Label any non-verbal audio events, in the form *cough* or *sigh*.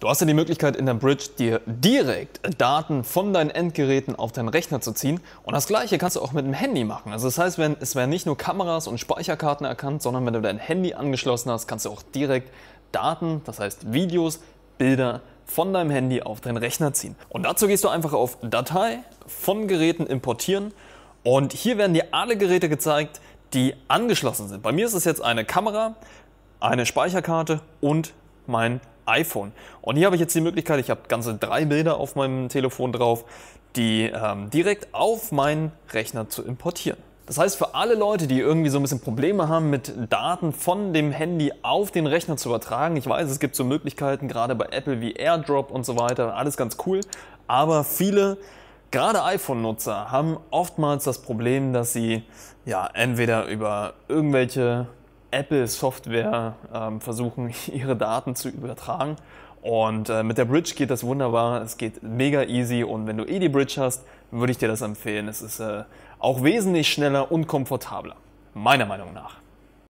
Du hast ja die Möglichkeit in der Bridge dir direkt Daten von deinen Endgeräten auf deinen Rechner zu ziehen und das gleiche kannst du auch mit dem Handy machen. Also das heißt, wenn, es werden nicht nur Kameras und Speicherkarten erkannt, sondern wenn du dein Handy angeschlossen hast, kannst du auch direkt Daten, das heißt Videos, Bilder von deinem Handy auf deinen Rechner ziehen. Und dazu gehst du einfach auf Datei, von Geräten importieren und hier werden dir alle Geräte gezeigt, die angeschlossen sind. Bei mir ist es jetzt eine Kamera, eine Speicherkarte und mein iPhone. Und hier habe ich jetzt die Möglichkeit, ich habe ganze drei Bilder auf meinem Telefon drauf, die ähm, direkt auf meinen Rechner zu importieren. Das heißt, für alle Leute, die irgendwie so ein bisschen Probleme haben, mit Daten von dem Handy auf den Rechner zu übertragen, ich weiß, es gibt so Möglichkeiten, gerade bei Apple wie AirDrop und so weiter, alles ganz cool, aber viele Gerade iPhone-Nutzer haben oftmals das Problem, dass sie ja entweder über irgendwelche Apple-Software ähm, versuchen, *laughs* ihre Daten zu übertragen. Und äh, mit der Bridge geht das wunderbar. Es geht mega easy. Und wenn du eh die Bridge hast, würde ich dir das empfehlen. Es ist äh, auch wesentlich schneller und komfortabler. Meiner Meinung nach.